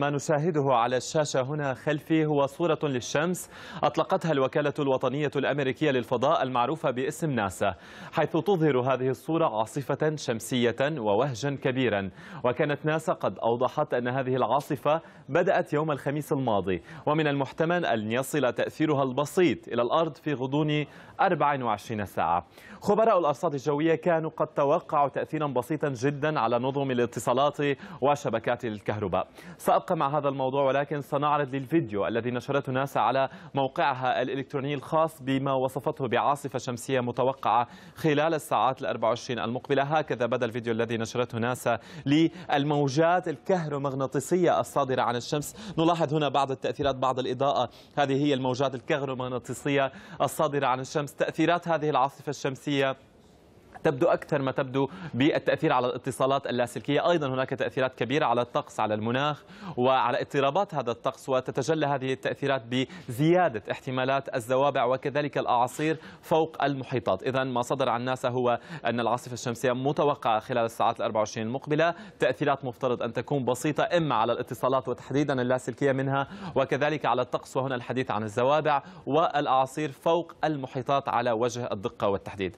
ما نشاهده على الشاشة هنا خلفي هو صورة للشمس أطلقتها الوكالة الوطنية الأمريكية للفضاء المعروفة باسم ناسا حيث تظهر هذه الصورة عاصفة شمسية ووهجا كبيرا وكانت ناسا قد أوضحت أن هذه العاصفة بدأت يوم الخميس الماضي ومن المحتمل أن يصل تأثيرها البسيط إلى الأرض في غضون 24 ساعة خبراء الأرصاد الجوية كانوا قد توقعوا تأثيرا بسيطا جدا على نظم الاتصالات وشبكات الكهرباء سأبقى علاقة مع هذا الموضوع ولكن سنعرض للفيديو الذي نشرته ناسا على موقعها الإلكتروني الخاص بما وصفته بعاصفة شمسية متوقعة خلال الساعات ال 24 المقبلة هكذا بدا الفيديو الذي نشرته ناسا للموجات الكهرومغناطيسية الصادرة عن الشمس نلاحظ هنا بعض التأثيرات بعض الإضاءة هذه هي الموجات الكهرومغناطيسية الصادرة عن الشمس تأثيرات هذه العاصفة الشمسية تبدو أكثر ما تبدو بالتأثير على الاتصالات اللاسلكية أيضا هناك تأثيرات كبيرة على الطقس على المناخ وعلى اضطرابات هذا الطقس وتتجلى هذه التأثيرات بزيادة احتمالات الزوابع وكذلك الأعاصير فوق المحيطات إذا ما صدر عن ناسا هو أن العاصفة الشمسية متوقعة خلال الساعات 24 المقبلة تأثيرات مفترض أن تكون بسيطة إما على الاتصالات وتحديدا اللاسلكية منها وكذلك على الطقس وهنا الحديث عن الزوابع والأعاصير فوق المحيطات على وجه الدقة والتحديد